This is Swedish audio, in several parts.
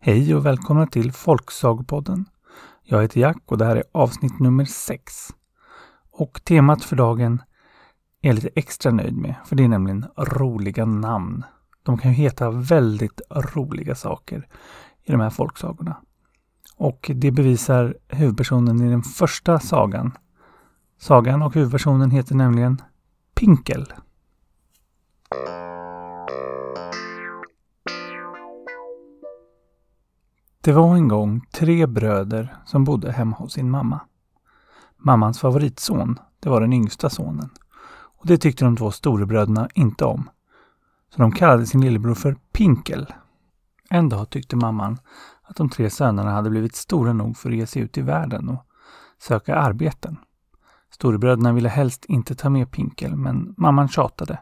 Hej och välkomna till Folksagopodden. Jag heter Jack och det här är avsnitt nummer 6. Och temat för dagen är jag lite extra nöjd med, för det är nämligen roliga namn. De kan ju heta väldigt roliga saker i de här folksagorna. Och det bevisar huvudpersonen i den första sagan. Sagan och huvudpersonen heter nämligen Pinkel. Det var en gång tre bröder som bodde hemma hos sin mamma. Mammans favoritson, det var den yngsta sonen. Och Det tyckte de två storebröderna inte om. Så de kallade sin lillebror för Pinkel. En dag tyckte mamman att de tre sönerna hade blivit stora nog för att ge sig ut i världen och söka arbeten. Storebröderna ville helst inte ta med Pinkel, men mamman tjatade.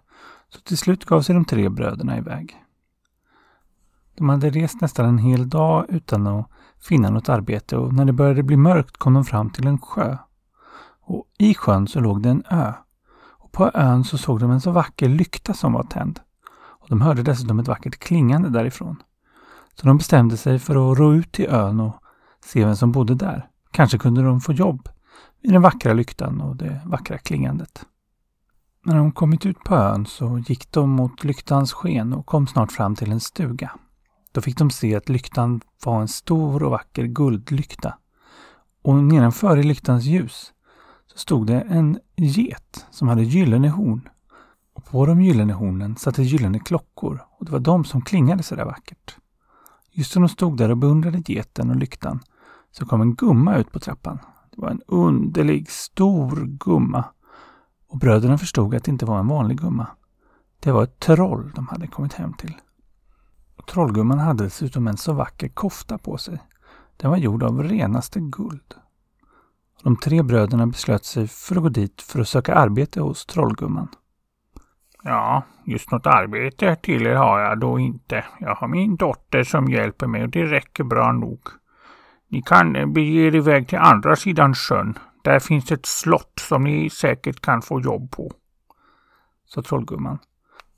Så till slut gav sig de tre bröderna iväg. De hade rest nästan en hel dag utan att finna något arbete och när det började bli mörkt kom de fram till en sjö. Och I sjön så låg det en ö. Och På ön så såg de en så vacker lykta som var tänd. Och De hörde dessutom ett vackert klingande därifrån. Så de bestämde sig för att ro ut till ön och se vem som bodde där. Kanske kunde de få jobb i den vackra lyktan och det vackra klingandet. När de kommit ut på ön så gick de mot lyktans sken och kom snart fram till en stuga. Då fick de se att lyktan var en stor och vacker guldlykta. Och nedanför i lyktans ljus så stod det en get som hade gyllene horn. Och på de gyllene hornen satt det gyllene klockor och det var de som klingade så där vackert. Just när de stod där och beundrade geten och lyktan så kom en gumma ut på trappan det var en underlig, stor gumma. Och bröderna förstod att det inte var en vanlig gumma. Det var ett troll de hade kommit hem till. Och trollgumman hade dessutom en så vacker kofta på sig. Den var gjord av renaste guld. De tre bröderna beslöt sig för att gå dit för att söka arbete hos trollgumman. Ja, just något arbete till er har jag då inte. Jag har min dotter som hjälper mig och det räcker bra nog. Ni kan bege er iväg till andra sidan sjön. Där finns ett slott som ni säkert kan få jobb på. Sa trollgumman.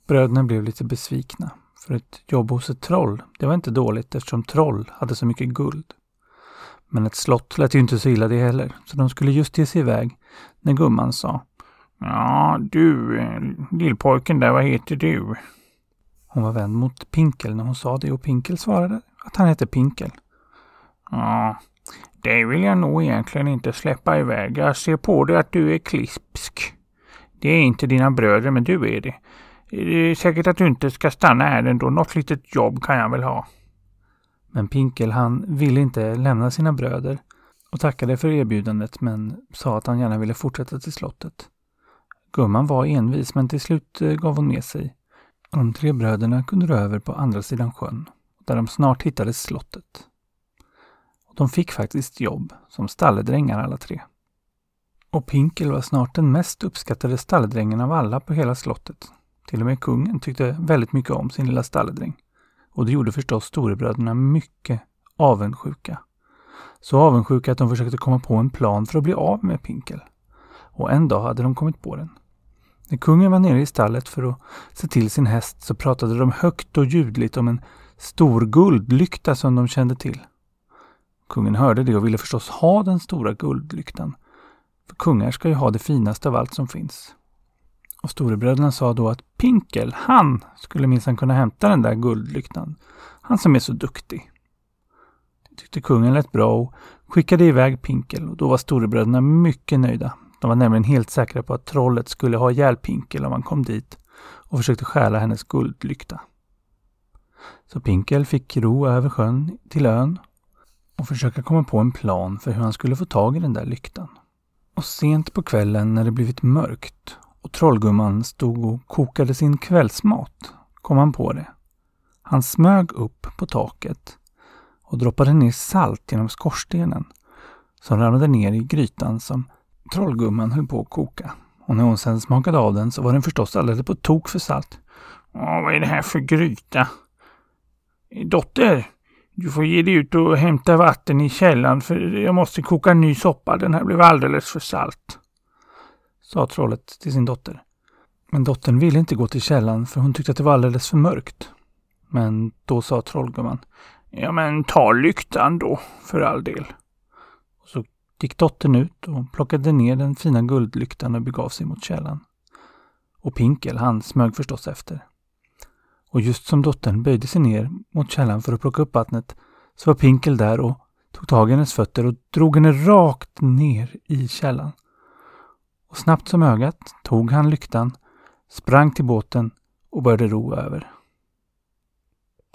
Bröderna blev lite besvikna. För ett jobb hos ett troll, det var inte dåligt eftersom troll hade så mycket guld. Men ett slott lät ju inte så illa det heller, så de skulle just ge sig iväg när gumman sa Ja, du, eh, lillpojken där, vad heter du? Hon var vänd mot Pinkel när hon sa det och Pinkel svarade att han hette Pinkel. Ja, dig vill jag nog egentligen inte släppa iväg. Jag ser på dig att du är klipsk. Det är inte dina bröder, men du är det. Det är säkert att du inte ska stanna här ändå. Något litet jobb kan jag väl ha. Men Pinkel, han ville inte lämna sina bröder och tackade för erbjudandet men sa att han gärna ville fortsätta till slottet. Gumman var envis men till slut eh, gav hon med sig. De tre bröderna kunde röra över på andra sidan sjön, där de snart hittade slottet. Och de fick faktiskt jobb som stalledrängar alla tre. Och Pinkel var snart den mest uppskattade stalledrängen av alla på hela slottet. Till och med kungen tyckte väldigt mycket om sin lilla stalledräng. Och det gjorde förstås storebröderna mycket avundsjuka. Så avundsjuka att de försökte komma på en plan för att bli av med Pinkel. Och en dag hade de kommit på den. När kungen var nere i stallet för att se till sin häst så pratade de högt och ljudligt om en stor guldlykta som de kände till. Kungen hörde det och ville förstås ha den stora guldlyktan. För kungar ska ju ha det finaste av allt som finns. Och storebröderna sa då att Pinkel, han skulle minsann kunna hämta den där guldlyktan. Han som är så duktig. Det tyckte kungen lät bra och skickade iväg Pinkel och då var storebröderna mycket nöjda. De var nämligen helt säkra på att trollet skulle ha ihjäl Pinkel om han kom dit och försökte stjäla hennes guldlykta. Så Pinkel fick ro över sjön till ön och försöka komma på en plan för hur han skulle få tag i den där lyktan. Och sent på kvällen när det blivit mörkt och trollgumman stod och kokade sin kvällsmat kom han på det. Han smög upp på taket och droppade ner salt genom skorstenen som ramlade ner i grytan som trollgumman höll på att koka. Och när hon sedan smakade av den så var den förstås alldeles på tok för salt. Åh, vad är det här för gryta? Dotter, du får ge dig ut och hämta vatten i källan för jag måste koka ny soppa. Den här blev alldeles för salt. Sa trollet till sin dotter. Men dottern ville inte gå till källan för hon tyckte att det var alldeles för mörkt. Men då sa trollgumman. Ja men ta lyktan då, för all del. Och så gick dottern ut och plockade ner den fina guldlyktan och begav sig mot källan. Och Pinkel han smög förstås efter och just som dottern böjde sig ner mot källan för att plocka upp vattnet så var Pinkel där och tog tag i hennes fötter och drog henne rakt ner i källan. Och snabbt som ögat tog han lyktan, sprang till båten och började ro över.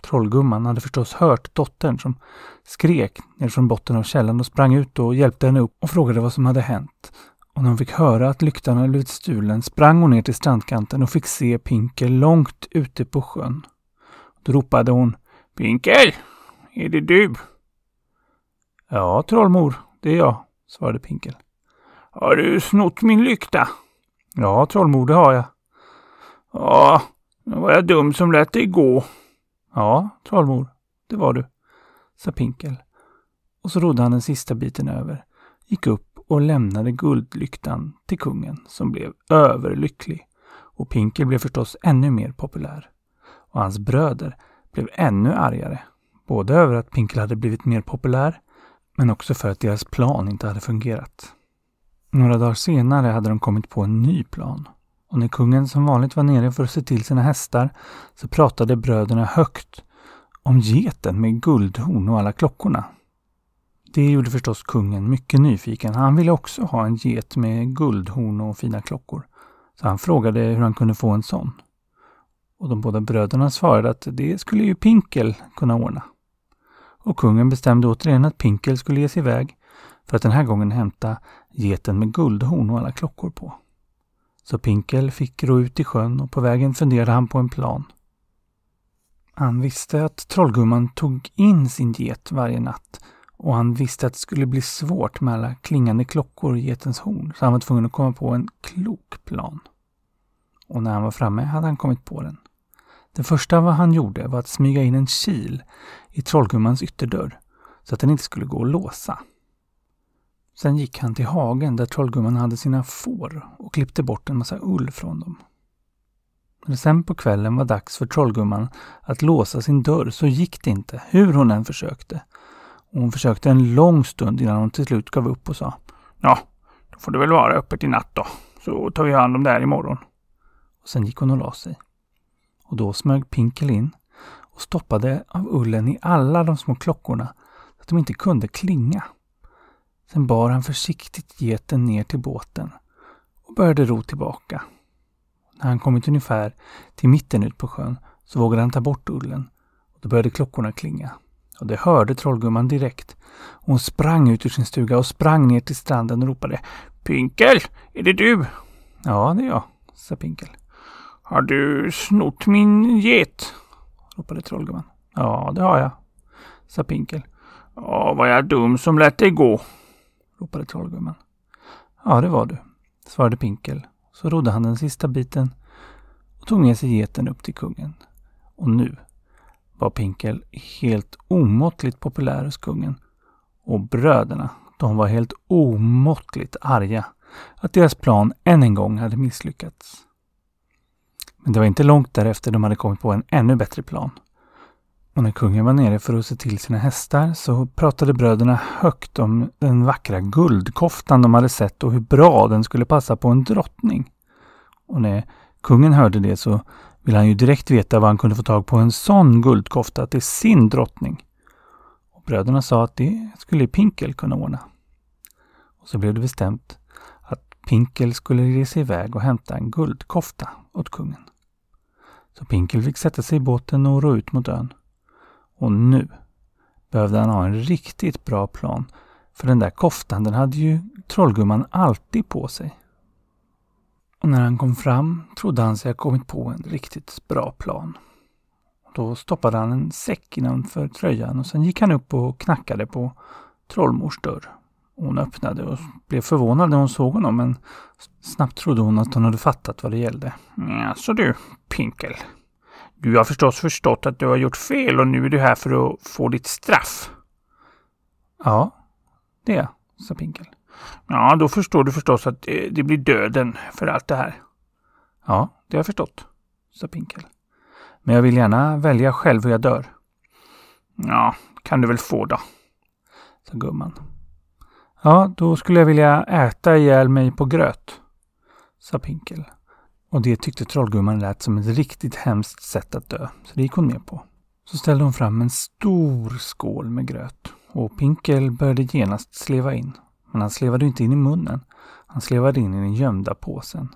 Trollgumman hade förstås hört dottern som skrek ner från botten av källan och sprang ut och hjälpte henne upp och frågade vad som hade hänt och när hon fick höra att lyktan hade blivit stulen sprang hon ner till strandkanten och fick se Pinkel långt ute på sjön. Då ropade hon Pinkel! Är det du? Ja, trollmor, det är jag, svarade Pinkel. Har du snott min lykta? Ja, trollmor, det har jag. Ja, nu var jag dum som lät dig gå. Ja, trollmor, det var du, sa Pinkel. Och så rodde han den sista biten över, gick upp och lämnade guldlyktan till kungen som blev överlycklig. Och Pinkel blev förstås ännu mer populär. Och hans bröder blev ännu argare. Både över att Pinkel hade blivit mer populär, men också för att deras plan inte hade fungerat. Några dagar senare hade de kommit på en ny plan. Och när kungen som vanligt var nere för att se till sina hästar så pratade bröderna högt om geten med guldhorn och alla klockorna det gjorde förstås kungen mycket nyfiken. Han ville också ha en get med guldhorn och fina klockor. Så han frågade hur han kunde få en sån. Och de båda bröderna svarade att det skulle ju Pinkel kunna ordna. Och kungen bestämde återigen att Pinkel skulle ge sig iväg för att den här gången hämta geten med guldhorn och alla klockor på. Så Pinkel fick ro ut i sjön och på vägen funderade han på en plan. Han visste att trollgumman tog in sin get varje natt och han visste att det skulle bli svårt med alla klingande klockor i getens horn så han var tvungen att komma på en klok plan. Och när han var framme hade han kommit på den. Det första vad han gjorde var att smyga in en kil i trollgummans ytterdörr så att den inte skulle gå att låsa. Sen gick han till hagen där trollgumman hade sina får och klippte bort en massa ull från dem. När sen på kvällen var dags för trollgumman att låsa sin dörr så gick det inte, hur hon än försökte. Hon försökte en lång stund innan hon till slut gav upp och sa Ja, då får det väl vara öppet i natt då, så tar vi hand om det här imorgon. Och sen gick hon och la sig. Och då smög Pinkel in och stoppade av ullen i alla de små klockorna så att de inte kunde klinga. Sen bar han försiktigt geten ner till båten och började ro tillbaka. När han kommit ungefär till mitten ut på sjön så vågade han ta bort ullen och då började klockorna klinga. Och det hörde trollgumman direkt. Hon sprang ut ur sin stuga och sprang ner till stranden och ropade Pinkel, är det du? Ja, det är jag, sa Pinkel. Har du snott min get? ropade trollgumman. Ja, det har jag, sa Pinkel. Ja, var jag dum som lät dig gå? ropade trollgumman. Ja, det var du, svarade Pinkel. Så rodde han den sista biten och tog med sig geten upp till kungen. Och nu var Pinkel helt omåttligt populär hos kungen. Och bröderna, de var helt omåttligt arga att deras plan än en gång hade misslyckats. Men det var inte långt därefter de hade kommit på en ännu bättre plan. Och när kungen var nere för att se till sina hästar så pratade bröderna högt om den vackra guldkoftan de hade sett och hur bra den skulle passa på en drottning. Och när kungen hörde det så ville han ju direkt veta var han kunde få tag på en sån guldkofta till sin drottning. Och bröderna sa att det skulle Pinkel kunna ordna. Och så blev det bestämt att Pinkel skulle resa iväg och hämta en guldkofta åt kungen. Så Pinkel fick sätta sig i båten och ro ut mot ön. Och nu behövde han ha en riktigt bra plan för den där koftan den hade ju trollgumman alltid på sig. Och när han kom fram trodde han sig ha kommit på en riktigt bra plan. Då stoppade han en säck innanför tröjan och sen gick han upp och knackade på trollmors dörr. Hon öppnade och blev förvånad när hon såg honom men snabbt trodde hon att hon hade fattat vad det gällde. så du, Pinkel. Du har förstås förstått att du har gjort fel och nu är du här för att få ditt straff. Ja, det är jag, sa Pinkel. Ja, då förstår du förstås att det blir döden för allt det här. Ja, det har jag förstått, sa Pinkel. Men jag vill gärna välja själv hur jag dör. Ja, kan du väl få då, sa gumman. Ja, då skulle jag vilja äta ihjäl mig på gröt, sa Pinkel. Och det tyckte trollgumman lät som ett riktigt hemskt sätt att dö, så det gick hon med på. Så ställde hon fram en stor skål med gröt och Pinkel började genast sleva in. Men han slevade inte in i munnen. Han slevade in i den gömda påsen.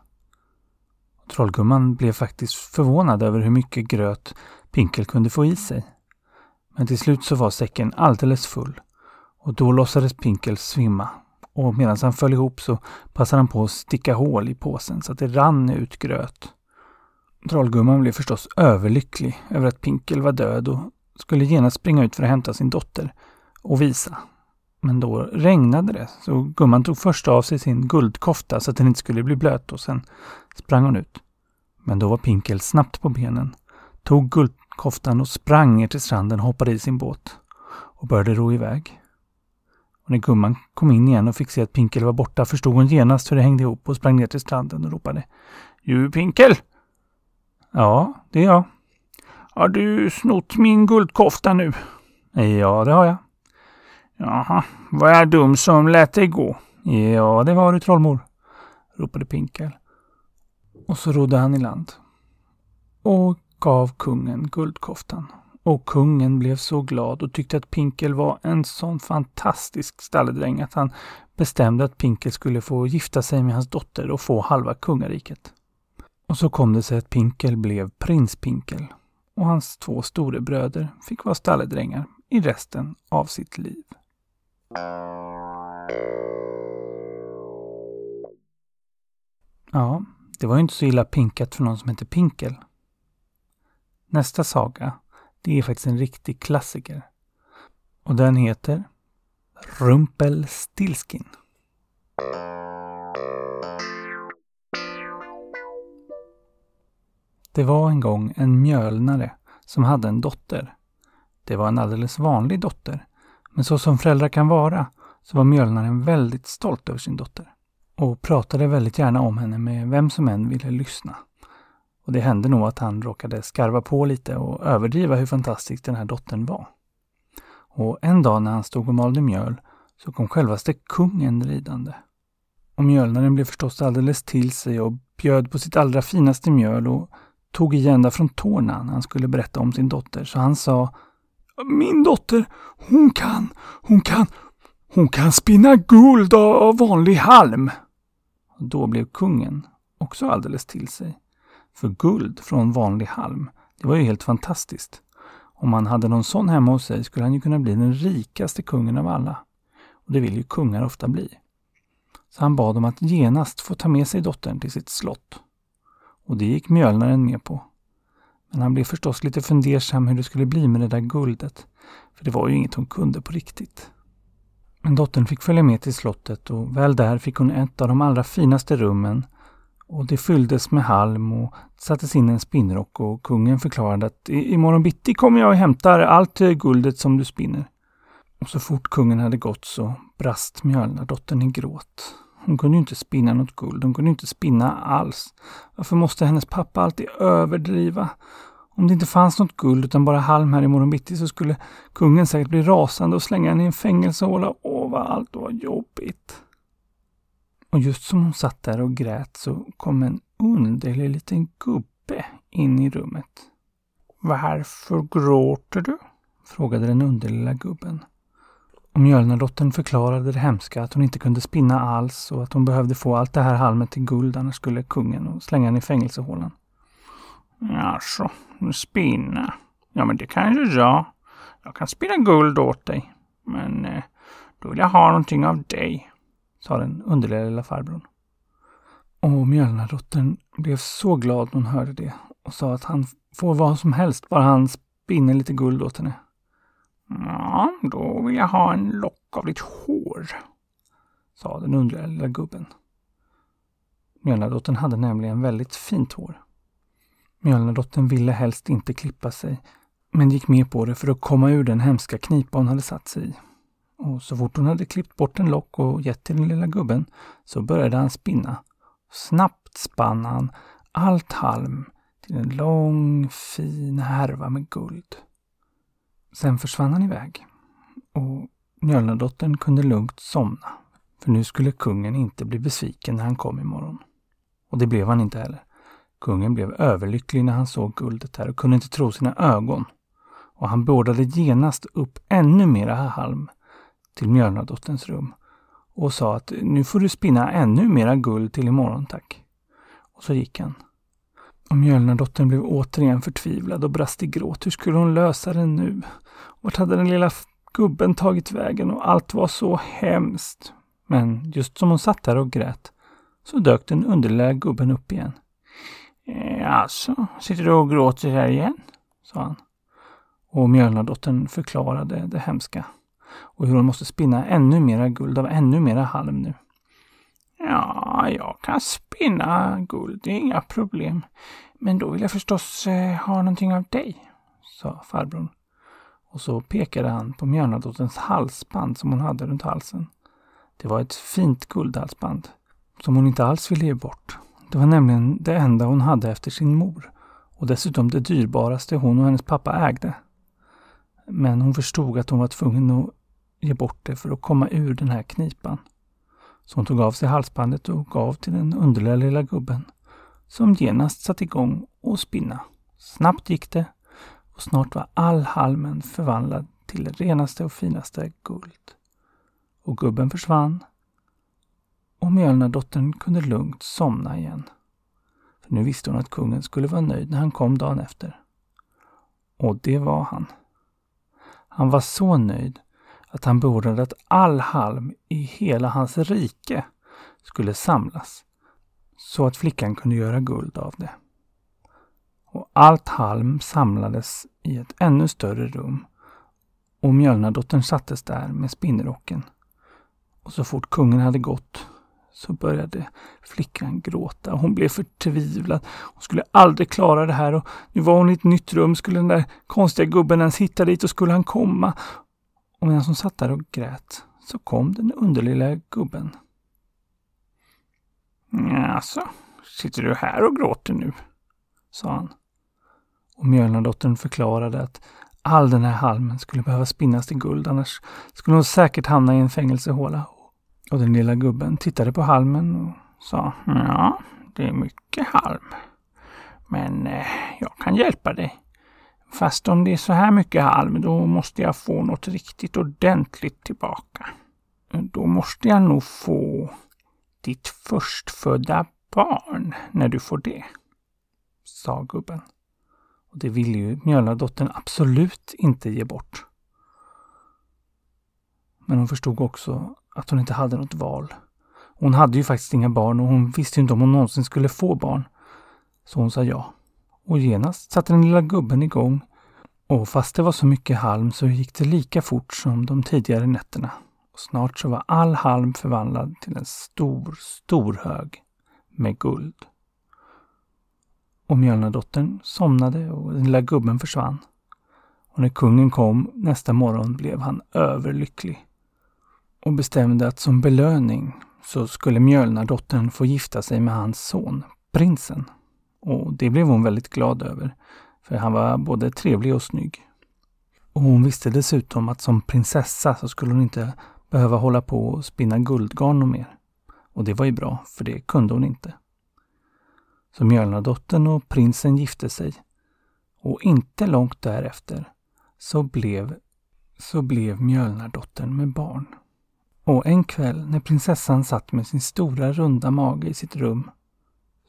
Trollgumman blev faktiskt förvånad över hur mycket gröt Pinkel kunde få i sig. Men till slut så var säcken alldeles full och då låtsades Pinkel svimma och medan han föll ihop så passade han på att sticka hål i påsen så att det rann ut gröt. Trollgumman blev förstås överlycklig över att Pinkel var död och skulle genast springa ut för att hämta sin dotter och visa men då regnade det, så gumman tog först av sig sin guldkofta så att den inte skulle bli blöt och sen sprang hon ut. Men då var Pinkel snabbt på benen, tog guldkoftan och sprang ner till stranden och hoppade i sin båt och började ro iväg. Och när gumman kom in igen och fick se att Pinkel var borta förstod hon genast hur det hängde ihop och sprang ner till stranden och ropade Ju Pinkel! Ja, det är jag. Har du snott min guldkofta nu? Ja, det har jag. Jaha, var jag dum som lät dig gå? Ja, det var du trollmor, ropade Pinkel. Och så rodde han i land och gav kungen guldkoftan. Och kungen blev så glad och tyckte att Pinkel var en sån fantastisk stalledräng att han bestämde att Pinkel skulle få gifta sig med hans dotter och få halva kungariket. Och så kom det sig att Pinkel blev prins Pinkel och hans två storebröder fick vara stalledrängar i resten av sitt liv. Ja, det var ju inte så illa pinkat för någon som heter Pinkel. Nästa saga, det är faktiskt en riktig klassiker. Och den heter Rumpelstilskin. Det var en gång en mjölnare som hade en dotter. Det var en alldeles vanlig dotter men så som föräldrar kan vara så var mjölnaren väldigt stolt över sin dotter och pratade väldigt gärna om henne med vem som än ville lyssna. Och det hände nog att han råkade skarva på lite och överdriva hur fantastisk den här dottern var. Och en dag när han stod och malde mjöl så kom självaste kungen ridande. Och mjölnaren blev förstås alldeles till sig och bjöd på sitt allra finaste mjöl och tog igen ända från tårna när han skulle berätta om sin dotter, så han sa min dotter, hon kan, hon kan, hon kan spinna guld av vanlig halm. Då blev kungen också alldeles till sig. För guld från vanlig halm, det var ju helt fantastiskt. Om han hade någon sån hemma hos sig skulle han ju kunna bli den rikaste kungen av alla. Och det vill ju kungar ofta bli. Så han bad om att genast få ta med sig dottern till sitt slott. Och det gick mjölnaren med på. Men han blev förstås lite fundersam hur det skulle bli med det där guldet, för det var ju inget hon kunde på riktigt. Men dottern fick följa med till slottet och väl där fick hon ett av de allra finaste rummen och det fylldes med halm och sattes in en spinnrock och kungen förklarade att imorgon bitti kommer jag och hämtar allt eh, guldet som du spinner. Och så fort kungen hade gått så brast mjölnardottern i gråt. Hon kunde ju inte spinna något guld, hon kunde inte spinna alls. Varför måste hennes pappa alltid överdriva? Om det inte fanns något guld utan bara halm här i morgon bitti så skulle kungen säkert bli rasande och slänga henne i en fängelsehåla. Åh, vad allt var jobbigt. Och just som hon satt där och grät så kom en underlig liten gubbe in i rummet. Varför gråter du? frågade den underliga gubben. Och Mjölnerdottern förklarade det hemska att hon inte kunde spinna alls och att hon behövde få allt det här halmet till guld annars skulle kungen och slänga henne i fängelsehålan. Alltså, spinna. Ja, men det kan ju jag. Jag kan spinna guld åt dig. Men eh, då vill jag ha någonting av dig, sa den underliga lilla farbrorn. Och Mjölnardottern blev så glad när hon hörde det och sa att han får vad som helst bara han spinner lite guld åt henne. Ja, då vill jag ha en lock av ditt hår, sa den underliga lilla gubben. Mjölnardottern hade nämligen väldigt fint hår. Mjölnardottern ville helst inte klippa sig, men gick med på det för att komma ur den hemska knipa hon hade satt sig i. Och så fort hon hade klippt bort en lock och gett till den lilla gubben så började han spinna. Snabbt spann han allt halm till en lång fin härva med guld. Sen försvann han iväg och Mjölnedottern kunde lugnt somna, för nu skulle kungen inte bli besviken när han kom imorgon. Och det blev han inte heller. Kungen blev överlycklig när han såg guldet här och kunde inte tro sina ögon. Och han beordrade genast upp ännu mera halm till Mjölnadotterns rum och sa att nu får du spinna ännu mera guld till imorgon tack. Och så gick han. Och mjölnardottern blev återigen förtvivlad och brast i gråt. Hur skulle hon lösa det nu? Vart hade den lilla gubben tagit vägen och allt var så hemskt. Men just som hon satt där och grät så dök den underliga gubben upp igen. E alltså, sitter du och gråter här igen? sa han. Och mjölnardottern förklarade det hemska och hur hon måste spinna ännu mera guld av ännu mera halm nu. Ja, jag kan spinna guld, det är inga problem. Men då vill jag förstås eh, ha någonting av dig, sa farbrorn. Och så pekade han på mjölnadottens halsband som hon hade runt halsen. Det var ett fint guldhalsband som hon inte alls ville ge bort. Det var nämligen det enda hon hade efter sin mor och dessutom det dyrbaraste hon och hennes pappa ägde. Men hon förstod att hon var tvungen att ge bort det för att komma ur den här knipan. Så hon tog av sig halsbandet och gav till den underliga lilla gubben, som genast satte igång och spinna. Snabbt gick det och snart var all halmen förvandlad till det renaste och finaste guld. Och gubben försvann och Mjölnadottern kunde lugnt somna igen. För Nu visste hon att kungen skulle vara nöjd när han kom dagen efter. Och det var han. Han var så nöjd att han beordrade att all halm i hela hans rike skulle samlas så att flickan kunde göra guld av det. Och allt halm samlades i ett ännu större rum och Mjölnadottern sattes där med spinnrocken. Och så fort kungen hade gått så började flickan gråta. Hon blev förtvivlad. Hon skulle aldrig klara det här och nu var hon i ett nytt rum. Skulle den där konstiga gubben ens hitta dit och skulle han komma? Och medan hon satt där och grät så kom den underlilla gubben. Alltså, sitter du här och gråter nu? sa han. Och Mjölnadottern förklarade att all den här halmen skulle behöva spinnas till guld annars skulle hon säkert hamna i en fängelsehåla. Och den lilla gubben tittade på halmen och sa Ja, det är mycket halm. Men eh, jag kan hjälpa dig. Fast om det är så här mycket halm, då måste jag få något riktigt ordentligt tillbaka. Då måste jag nog få ditt förstfödda barn när du får det, sa gubben. Och det ville ju mjölnadottern absolut inte ge bort. Men hon förstod också att hon inte hade något val. Hon hade ju faktiskt inga barn och hon visste inte om hon någonsin skulle få barn. Så hon sa ja och genast satte den lilla gubben igång och fast det var så mycket halm så gick det lika fort som de tidigare nätterna. Och snart så var all halm förvandlad till en stor, stor hög med guld. Och Mjölnadottern somnade och den lilla gubben försvann. Och när kungen kom nästa morgon blev han överlycklig och bestämde att som belöning så skulle Mjölnadottern få gifta sig med hans son, prinsen. Och det blev hon väldigt glad över, för han var både trevlig och snygg. Och hon visste dessutom att som prinsessa så skulle hon inte behöva hålla på och spinna guldgarn och mer. Och det var ju bra, för det kunde hon inte. Så Mjölnadottern och prinsen gifte sig. Och inte långt därefter så blev, så blev Mjölnardottern med barn. Och en kväll när prinsessan satt med sin stora runda mage i sitt rum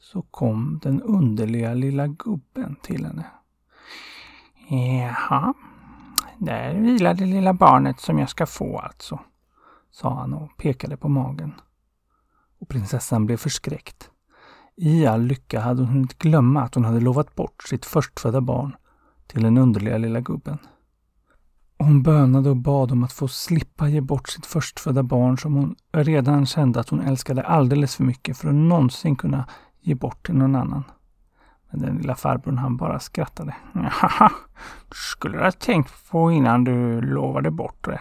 så kom den underliga lilla gubben till henne. Jaha, där vilar det lilla barnet som jag ska få alltså, sa han och pekade på magen. Och prinsessan blev förskräckt. I all lycka hade hon inte glömma att hon hade lovat bort sitt förstfödda barn till den underliga lilla gubben. Hon bönade och bad om att få slippa ge bort sitt förstfödda barn som hon redan kände att hon älskade alldeles för mycket för att någonsin kunna ge bort till någon annan. Men den lilla farbrorn han bara skrattade. Haha, skulle du ha tänkt på innan du lovade bort det.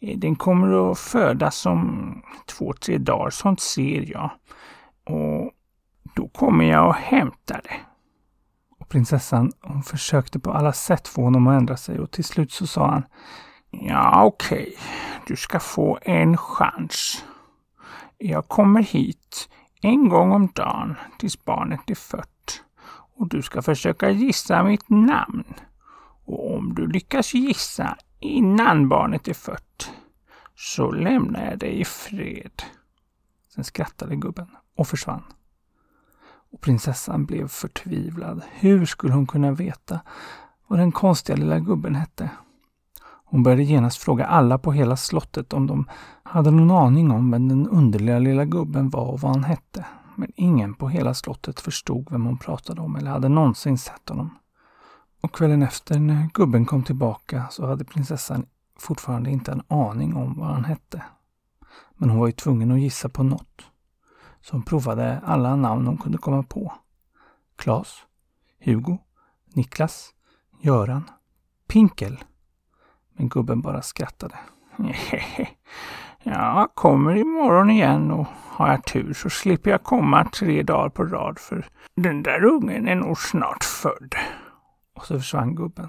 Eh, den kommer att födas om två, tre dagar, sånt ser jag. Och då kommer jag och hämtar det. Och prinsessan hon försökte på alla sätt få honom att ändra sig och till slut så sa han Ja, okej. Okay. Du ska få en chans. Jag kommer hit en gång om dagen tills barnet är fött och du ska försöka gissa mitt namn. Och om du lyckas gissa innan barnet är fött så lämnar jag dig i fred. Sen skrattade gubben och försvann. Och prinsessan blev förtvivlad. Hur skulle hon kunna veta vad den konstiga lilla gubben hette? Hon började genast fråga alla på hela slottet om de hade någon aning om vem den underliga lilla gubben var och vad han hette. Men ingen på hela slottet förstod vem hon pratade om eller hade någonsin sett honom. Och kvällen efter när gubben kom tillbaka så hade prinsessan fortfarande inte en aning om vad han hette. Men hon var ju tvungen att gissa på något. Så hon provade alla namn hon kunde komma på. Klas, Hugo, Niklas, Göran, Pinkel men gubben bara skrattade. Jag kommer imorgon igen och har jag tur så slipper jag komma tre dagar på rad för den där ungen är nog snart född. Och så försvann gubben.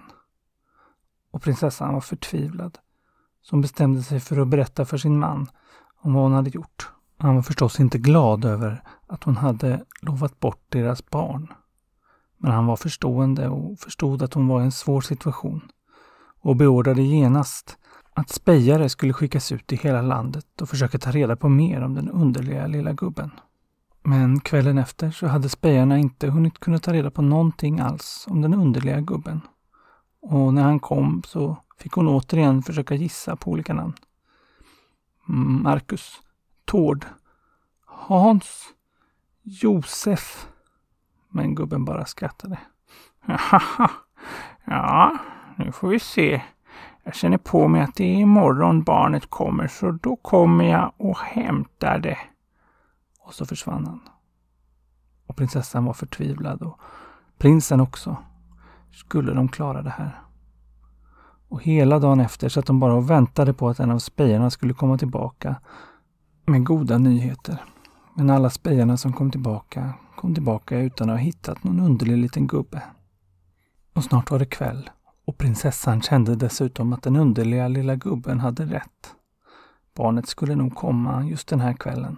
Och prinsessan var förtvivlad. Så hon bestämde sig för att berätta för sin man om vad hon hade gjort. Han var förstås inte glad över att hon hade lovat bort deras barn. Men han var förstående och förstod att hon var i en svår situation och beordrade genast att spejare skulle skickas ut i hela landet och försöka ta reda på mer om den underliga lilla gubben. Men kvällen efter så hade spejarna inte hunnit kunna ta reda på någonting alls om den underliga gubben. Och när han kom så fick hon återigen försöka gissa på olika namn. Mm, Marcus, Tord, Hans, Josef. Men gubben bara skrattade. Haha, ja, nu får vi se. Jag känner på mig att det är imorgon barnet kommer, så då kommer jag och hämtar det. Och så försvann han. Och prinsessan var förtvivlad och prinsen också. Skulle de klara det här? Och hela dagen efter satt de bara och väntade på att en av spejarna skulle komma tillbaka med goda nyheter. Men alla spejarna som kom tillbaka kom tillbaka utan att ha hittat någon underlig liten gubbe. Och snart var det kväll och prinsessan kände dessutom att den underliga lilla gubben hade rätt. Barnet skulle nog komma just den här kvällen.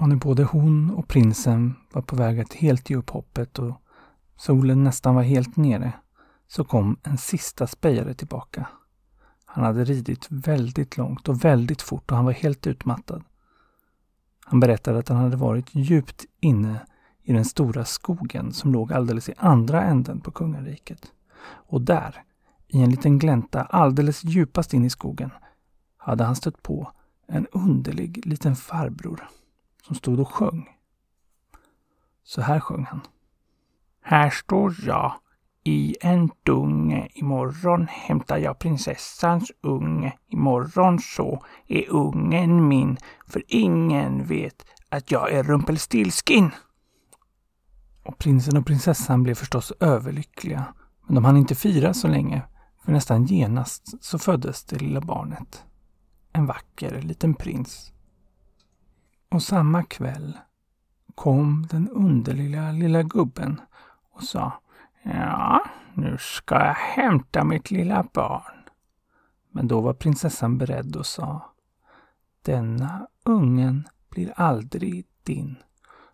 Och när både hon och prinsen var på väg att helt ge upp hoppet och solen nästan var helt nere så kom en sista spejare tillbaka. Han hade ridit väldigt långt och väldigt fort och han var helt utmattad. Han berättade att han hade varit djupt inne i den stora skogen som låg alldeles i andra änden på kungariket. Och där, i en liten glänta alldeles djupast in i skogen, hade han stött på en underlig liten farbror som stod och sjöng. Så här sjöng han. Här står jag i en dunge. Imorgon hämtar jag prinsessans unge. Imorgon så är ungen min. För ingen vet att jag är Rumpelstiltskin. Och prinsen och prinsessan blev förstås överlyckliga men de hann inte fira så länge, för nästan genast så föddes det lilla barnet. En vacker liten prins. Och samma kväll kom den underliga lilla gubben och sa Ja, nu ska jag hämta mitt lilla barn. Men då var prinsessan beredd och sa Denna ungen blir aldrig din.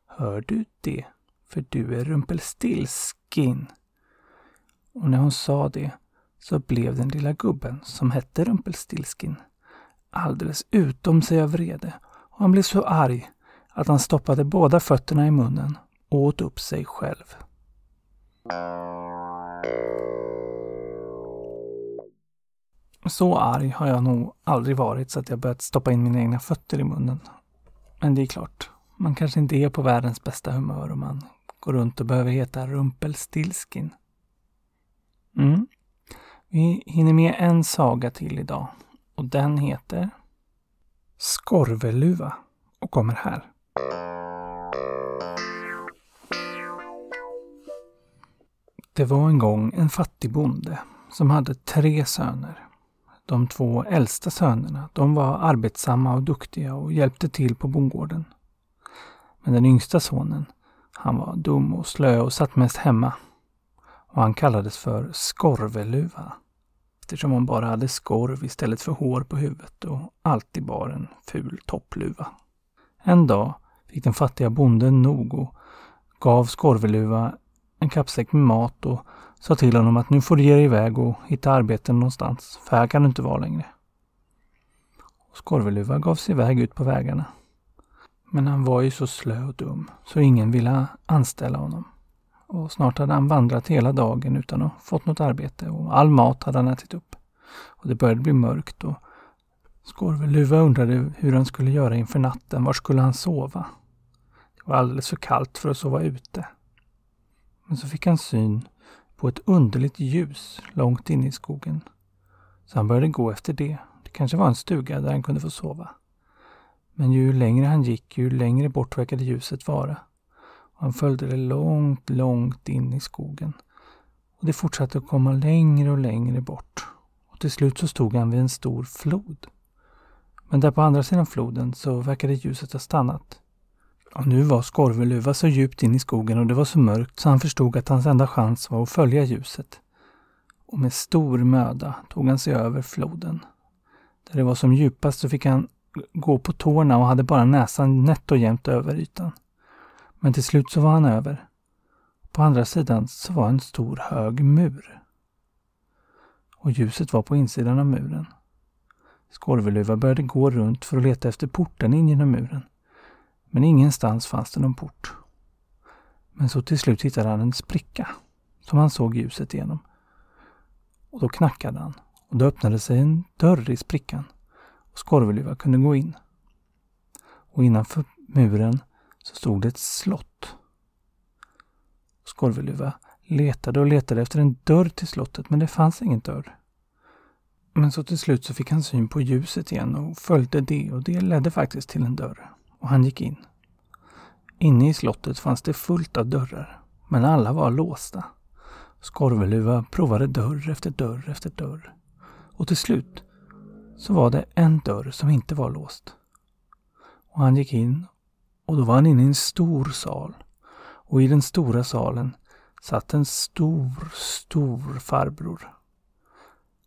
Hör du det? För du är Rumpelstiltskin. Och när hon sa det så blev den lilla gubben, som hette Rumpelstilskin, alldeles utom sig av vrede. Och han blev så arg att han stoppade båda fötterna i munnen och åt upp sig själv. Så arg har jag nog aldrig varit så att jag börjat stoppa in mina egna fötter i munnen. Men det är klart, man kanske inte är på världens bästa humör om man går runt och behöver heta Rumpelstilskin. Mm. Vi hinner med en saga till idag och den heter Skorveluva och kommer här. Det var en gång en fattig bonde som hade tre söner. De två äldsta sönerna de var arbetsamma och duktiga och hjälpte till på bondgården. Men den yngsta sonen, han var dum och slö och satt mest hemma och han kallades för Skorveluva eftersom han bara hade skorv istället för hår på huvudet och alltid bar en ful toppluva. En dag fick den fattiga bonden nog och gav Skorveluva en kappsäck med mat och sa till honom att nu får du ge dig iväg och hitta arbeten någonstans, för här kan du inte vara längre. Skorveluva gav sig iväg ut på vägarna. Men han var ju så slö och dum, så ingen ville anställa honom och snart hade han vandrat hela dagen utan att fått något arbete och all mat hade han ätit upp. Och det började bli mörkt och Skorveluva undrade hur han skulle göra inför natten. Var skulle han sova? Det var alldeles för kallt för att sova ute. Men så fick han syn på ett underligt ljus långt inne i skogen. Så han började gå efter det. Det kanske var en stuga där han kunde få sova. Men ju längre han gick, ju längre bort verkade ljuset vara. Han följde det långt, långt in i skogen. Och Det fortsatte att komma längre och längre bort. Och Till slut så stod han vid en stor flod. Men där på andra sidan floden så verkade ljuset ha stannat. Och nu var Skorveluva så djupt in i skogen och det var så mörkt så han förstod att hans enda chans var att följa ljuset. Och med stor möda tog han sig över floden. Där det var som djupast så fick han gå på tårna och hade bara näsan nätt och jämnt över ytan. Men till slut så var han över. På andra sidan så var en stor hög mur. Och ljuset var på insidan av muren. Skorveluva började gå runt för att leta efter porten in genom muren. Men ingenstans fanns det någon port. Men så till slut hittade han en spricka som han såg ljuset genom. Och då knackade han och då öppnade sig en dörr i sprickan och Skorveluva kunde gå in. Och innanför muren så stod det ett slott. Skorveluva letade och letade efter en dörr till slottet men det fanns ingen dörr. Men så till slut så fick han syn på ljuset igen och följde det och det ledde faktiskt till en dörr. Och han gick in. Inne i slottet fanns det fullt av dörrar. Men alla var låsta. Skorveluva provade dörr efter dörr efter dörr. Och till slut så var det en dörr som inte var låst. Och han gick in och då var han inne i en stor sal. Och i den stora salen satt en stor, stor farbror.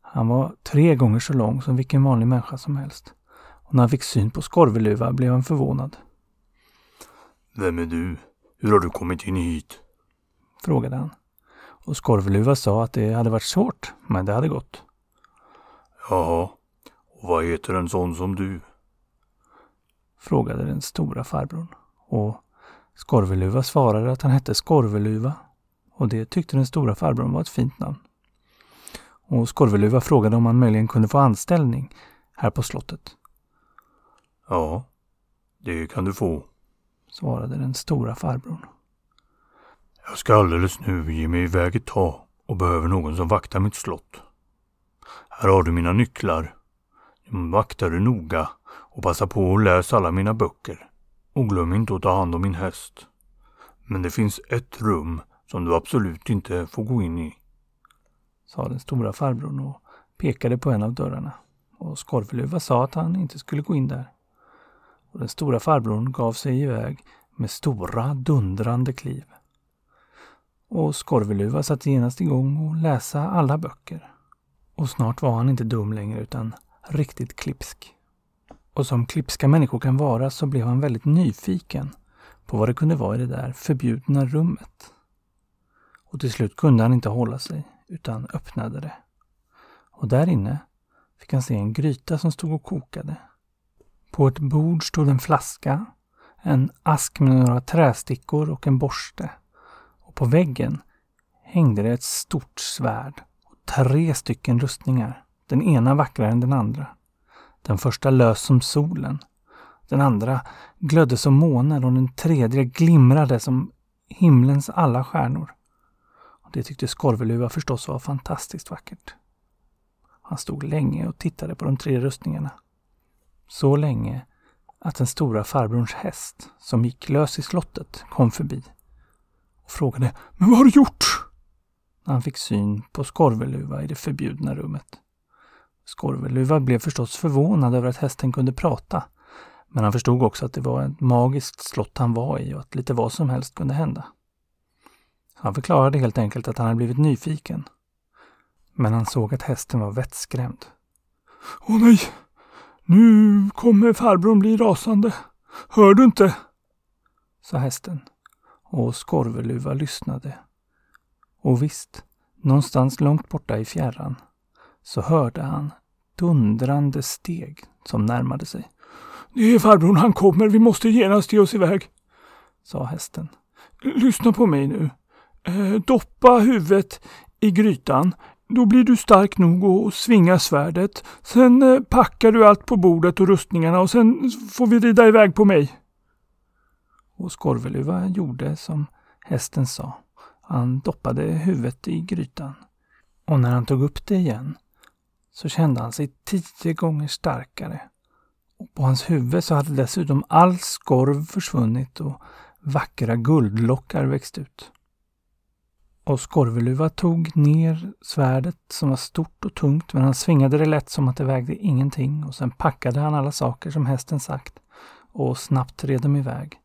Han var tre gånger så lång som vilken vanlig människa som helst. Och när han fick syn på Skorveluva blev han förvånad. Vem är du? Hur har du kommit in hit? frågade han. Och Skorveluva sa att det hade varit svårt, men det hade gått. Jaha, och vad heter en sån som du? frågade den stora farbrorn. Och Skorveluva svarade att han hette Skorveluva och det tyckte den stora farbrorn var ett fint namn. Och Skorveluva frågade om han möjligen kunde få anställning här på slottet. Ja, det kan du få, svarade den stora farbrorn. Jag ska alldeles nu ge mig iväg ett tag och behöver någon som vaktar mitt slott. Här har du mina nycklar Vakta du noga och passa på att läsa alla mina böcker. Och glöm inte att ta hand om min häst. Men det finns ett rum som du absolut inte får gå in i. Sa den stora farbrorn och pekade på en av dörrarna. Och Skorvluva sa att han inte skulle gå in där. Och den stora farbrorn gav sig iväg med stora dundrande kliv. Och Skorveluva satte genast igång och läsa alla böcker. Och snart var han inte dum längre utan riktigt klipsk. Och som klipska människor kan vara så blev han väldigt nyfiken på vad det kunde vara i det där förbjudna rummet. Och till slut kunde han inte hålla sig utan öppnade det. Och där inne fick han se en gryta som stod och kokade. På ett bord stod en flaska, en ask med några trästickor och en borste. Och på väggen hängde det ett stort svärd och tre stycken rustningar. Den ena vackrare än den andra. Den första lös som solen. Den andra glödde som månen och den tredje glimrade som himlens alla stjärnor. Det tyckte Skorveluva förstås var fantastiskt vackert. Han stod länge och tittade på de tre rustningarna. Så länge att den stora farbrorns häst, som gick lös i slottet, kom förbi och frågade ”Men vad har du gjort?” när han fick syn på Skorveluva i det förbjudna rummet. Skorveluva blev förstås förvånad över att hästen kunde prata. Men han förstod också att det var ett magiskt slott han var i och att lite vad som helst kunde hända. Han förklarade helt enkelt att han hade blivit nyfiken. Men han såg att hästen var vettskrämd. Åh nej! Nu kommer farbrorn bli rasande. Hör du inte? sa hästen. Och Skorveluva lyssnade. Och visst, någonstans långt borta i fjärran så hörde han dundrande steg som närmade sig. Det är farbrorn, han kommer. Vi måste genast ge oss iväg, sa hästen. Lyssna på mig nu. Eh, doppa huvudet i grytan. Då blir du stark nog att svinga svärdet. Sen eh, packar du allt på bordet och rustningarna och sen får vi rida iväg på mig. Och Skorveluva gjorde som hästen sa. Han doppade huvudet i grytan. Och när han tog upp det igen så kände han sig tio gånger starkare. Och på hans huvud så hade dessutom all skorv försvunnit och vackra guldlockar växt ut. Och Skorveluva tog ner svärdet som var stort och tungt men han svingade det lätt som att det vägde ingenting och sen packade han alla saker som hästen sagt och snabbt red de iväg.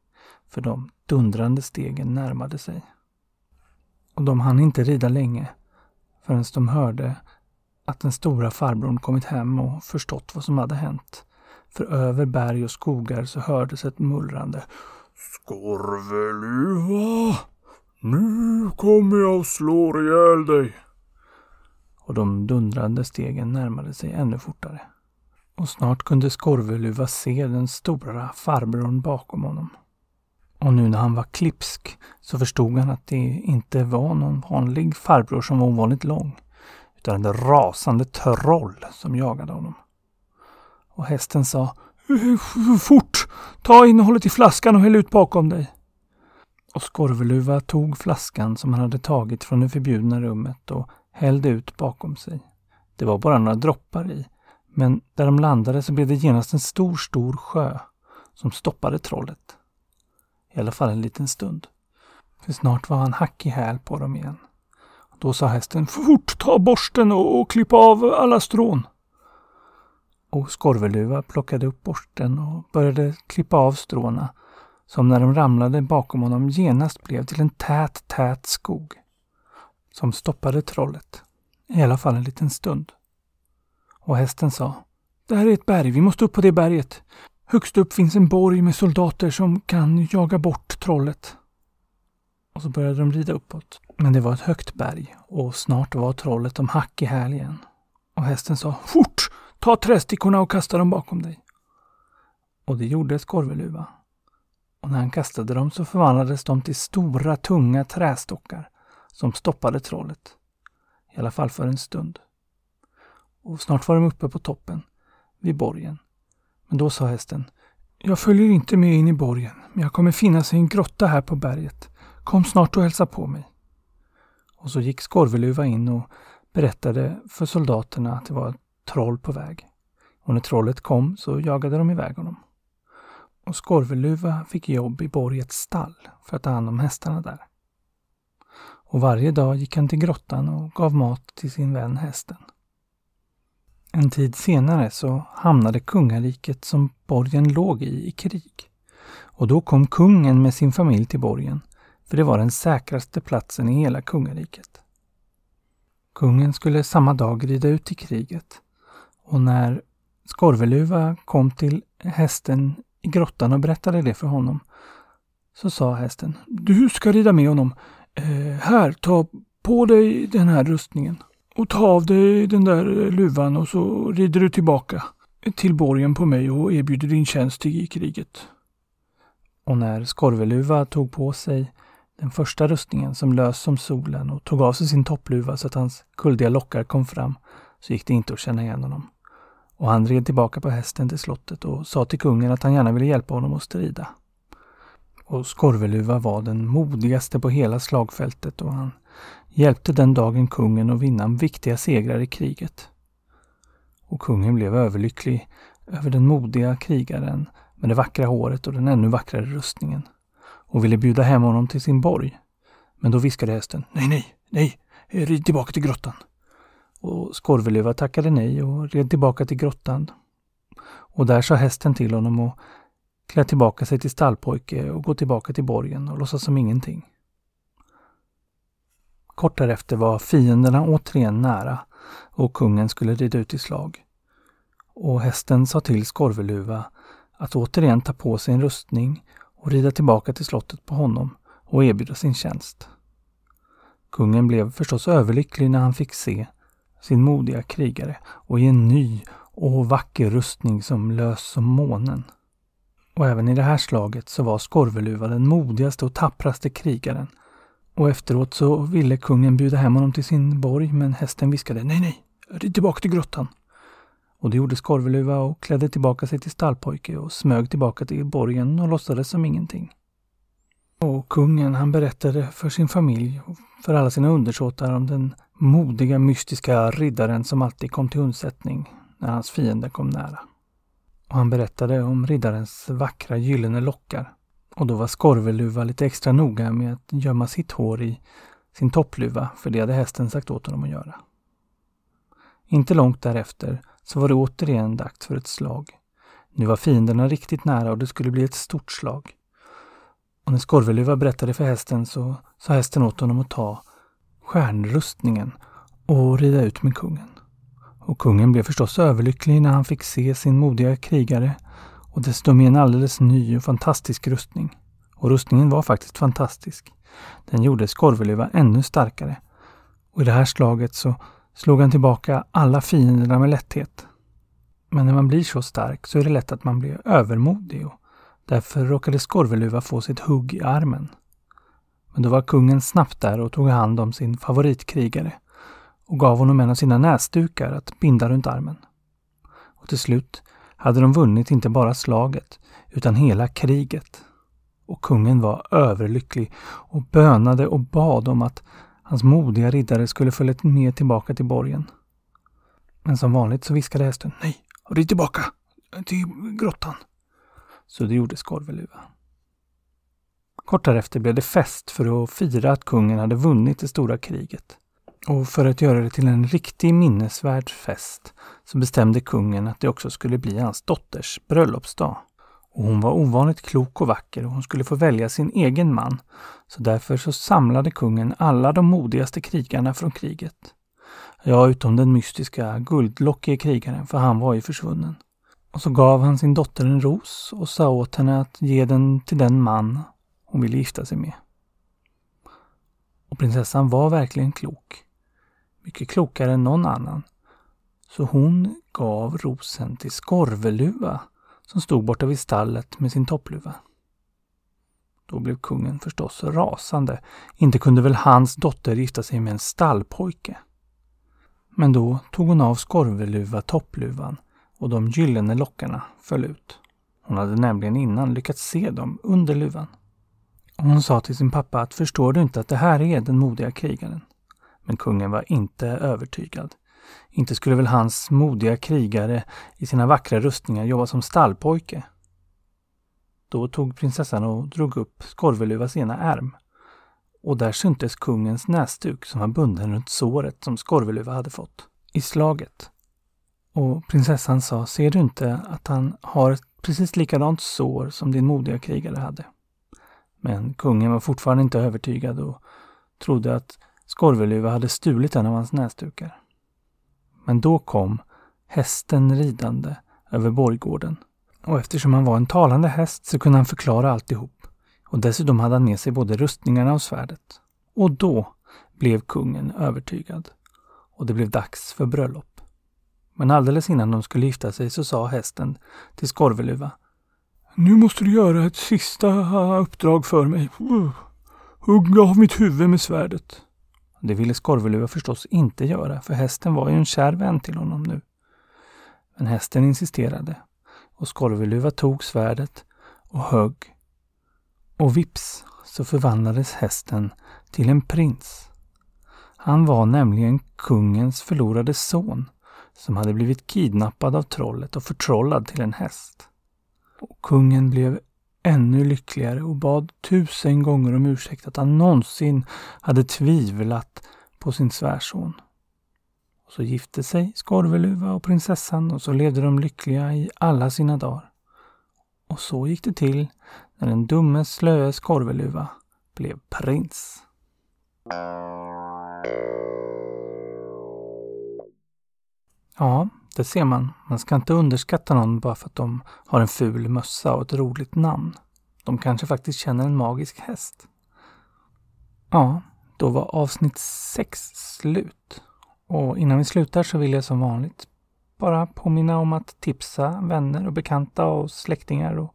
För de dundrande stegen närmade sig. Och de hann inte rida länge förrän de hörde att den stora farbrorn kommit hem och förstått vad som hade hänt. För över berg och skogar så hördes ett mullrande Skorveluva! Nu kommer jag och slår ihjäl dig! Och de dundrande stegen närmade sig ännu fortare. Och snart kunde Skorveluva se den stora farbrorn bakom honom. Och nu när han var klipsk så förstod han att det inte var någon vanlig farbror som var ovanligt lång utan en rasande troll som jagade honom. Och hästen sa eh, eh, Fort! Ta innehållet i flaskan och häll ut bakom dig. Och Skorveluva tog flaskan som han hade tagit från det förbjudna rummet och hällde ut bakom sig. Det var bara några droppar i, men där de landade så blev det genast en stor, stor sjö som stoppade trollet. I alla fall en liten stund. För snart var han hack i häl på dem igen. Då sa hästen fort ta borsten och, och klipp av alla strån. Och Skorveluva plockade upp borsten och började klippa av stråna som när de ramlade bakom honom genast blev till en tät, tät skog som stoppade trollet. I alla fall en liten stund. Och hästen sa Det här är ett berg, vi måste upp på det berget. Högst upp finns en borg med soldater som kan jaga bort trollet. Och så började de rida uppåt. Men det var ett högt berg och snart var trollet om hack i häl igen. Och hästen sa Fort! Ta trästickorna och kasta dem bakom dig. Och det gjorde Skorveluva. Och när han kastade dem så förvandlades de till stora tunga trästockar som stoppade trollet. I alla fall för en stund. Och snart var de uppe på toppen, vid borgen. Men då sa hästen Jag följer inte med in i borgen, men jag kommer finnas i en grotta här på berget. Kom snart och hälsa på mig. Och så gick Skorveluva in och berättade för soldaterna att det var ett troll på väg. Och när trollet kom så jagade de iväg honom. Och Skorveluva fick jobb i borgets stall för att ta hand om hästarna där. Och varje dag gick han till grottan och gav mat till sin vän hästen. En tid senare så hamnade kungariket som borgen låg i i krig. Och då kom kungen med sin familj till borgen för det var den säkraste platsen i hela kungariket. Kungen skulle samma dag rida ut i kriget och när Skorveluva kom till hästen i grottan och berättade det för honom så sa hästen Du ska rida med honom. Eh, här, ta på dig den här rustningen och ta av dig den där luvan och så rider du tillbaka till borgen på mig och erbjuder din tjänst i kriget. Och när Skorveluva tog på sig den första rustningen som lös som solen och tog av sig sin toppluva så att hans kuldiga lockar kom fram, så gick det inte att känna igen honom. Och han red tillbaka på hästen till slottet och sa till kungen att han gärna ville hjälpa honom att strida. Och Skorveluva var den modigaste på hela slagfältet och han hjälpte den dagen kungen att vinna viktiga segrar i kriget. Och kungen blev överlycklig över den modiga krigaren med det vackra håret och den ännu vackrare rustningen och ville bjuda hem honom till sin borg. Men då viskade hästen Nej, nej, nej, rid tillbaka till grottan. Och Skorveluva tackade nej och red tillbaka till grottan. Och där sa hästen till honom att klä tillbaka sig till stallpojke och gå tillbaka till borgen och låtsas som ingenting. Kort därefter var fienderna återigen nära och kungen skulle rida ut i slag. Och hästen sa till Skorveluva att återigen ta på sig en rustning och rida tillbaka till slottet på honom och erbjuda sin tjänst. Kungen blev förstås överlycklig när han fick se sin modiga krigare och i en ny och vacker rustning som lös som månen. Och även i det här slaget så var Skorveluva den modigaste och tappraste krigaren. Och efteråt så ville kungen bjuda hem honom till sin borg men hästen viskade nej, nej, rid tillbaka till grottan. Och det gjorde Skorveluva och klädde tillbaka sig till stallpojke och smög tillbaka till borgen och låtsades som ingenting. Och kungen han berättade för sin familj och för alla sina undersåtar om den modiga mystiska riddaren som alltid kom till undsättning när hans fiende kom nära. Och han berättade om riddarens vackra gyllene lockar. Och då var Skorveluva lite extra noga med att gömma sitt hår i sin toppluva, för det hade hästen sagt åt honom att göra. Inte långt därefter så var det återigen dags för ett slag. Nu var fienderna riktigt nära och det skulle bli ett stort slag. Och när Skorveluva berättade för hästen så sa hästen åt honom att ta stjärnrustningen och rida ut med kungen. Och kungen blev förstås överlycklig när han fick se sin modiga krigare och dessutom i en alldeles ny och fantastisk rustning. Och rustningen var faktiskt fantastisk. Den gjorde Skorveluva ännu starkare. Och i det här slaget så slog han tillbaka alla fienderna med lätthet. Men när man blir så stark så är det lätt att man blir övermodig och därför råkade Skorveluva få sitt hugg i armen. Men då var kungen snabbt där och tog hand om sin favoritkrigare och gav honom en av sina näsdukar att binda runt armen. Och till slut hade de vunnit inte bara slaget utan hela kriget. Och kungen var överlycklig och bönade och bad om att Hans modiga riddare skulle följt med tillbaka till borgen. Men som vanligt så viskade hästen nej, rid tillbaka till grottan. Så det gjorde Skorveluva. Kort därefter blev det fest för att fira att kungen hade vunnit det stora kriget. Och för att göra det till en riktig minnesvärd fest så bestämde kungen att det också skulle bli hans dotters bröllopsdag och hon var ovanligt klok och vacker och hon skulle få välja sin egen man. Så därför så samlade kungen alla de modigaste krigarna från kriget. Ja, utom den mystiska guldlockige krigaren, för han var ju försvunnen. Och så gav han sin dotter en ros och sa åt henne att ge den till den man hon ville gifta sig med. Och prinsessan var verkligen klok. Mycket klokare än någon annan. Så hon gav rosen till Skorveluva som stod borta vid stallet med sin toppluva. Då blev kungen förstås rasande. Inte kunde väl hans dotter gifta sig med en stallpojke? Men då tog hon av skorveluva toppluvan och de gyllene lockarna föll ut. Hon hade nämligen innan lyckats se dem under luvan. Hon sa till sin pappa att förstår du inte att det här är den modiga krigaren? Men kungen var inte övertygad. Inte skulle väl hans modiga krigare i sina vackra rustningar jobba som stallpojke? Då tog prinsessan och drog upp Skorveluvas ena ärm. Och där syntes kungens näsduk som var bunden runt såret som Skorveluva hade fått. I slaget. Och prinsessan sa, ser du inte att han har ett precis likadant sår som din modiga krigare hade? Men kungen var fortfarande inte övertygad och trodde att Skorveluva hade stulit en av hans näsdukar. Men då kom hästen ridande över borggården. Och eftersom han var en talande häst så kunde han förklara alltihop. Och dessutom hade han med sig både rustningarna och svärdet. Och då blev kungen övertygad. Och det blev dags för bröllop. Men alldeles innan de skulle gifta sig så sa hästen till Skorveluva. Nu måste du göra ett sista uppdrag för mig. Hugg av mitt huvud med svärdet. Det ville Skorveluva förstås inte göra, för hästen var ju en kär vän till honom nu. Men hästen insisterade och Skorveluva tog svärdet och högg. Och vips så förvandlades hästen till en prins. Han var nämligen kungens förlorade son som hade blivit kidnappad av trollet och förtrollad till en häst. Och kungen blev ännu lyckligare och bad tusen gånger om ursäkt att han någonsin hade tvivlat på sin svärson. Och så gifte sig Skorveluva och prinsessan och så levde de lyckliga i alla sina dagar. Och så gick det till när den dumme slöe Skorveluva blev prins. Ja, det ser man. Man ska inte underskatta någon bara för att de har en ful mössa och ett roligt namn. De kanske faktiskt känner en magisk häst. Ja, då var avsnitt 6 slut. Och innan vi slutar så vill jag som vanligt bara påminna om att tipsa vänner och bekanta och släktingar och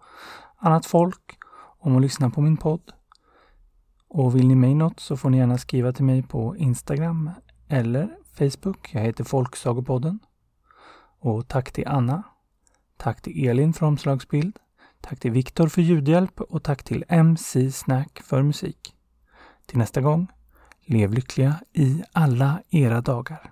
annat folk om att lyssna på min podd. Och vill ni mig något så får ni gärna skriva till mig på Instagram eller Facebook. Jag heter Folksagopodden. Och tack till Anna. Tack till Elin för omslagsbild. Tack till Viktor för ljudhjälp och tack till MC Snack för musik. Till nästa gång, lev lyckliga i alla era dagar.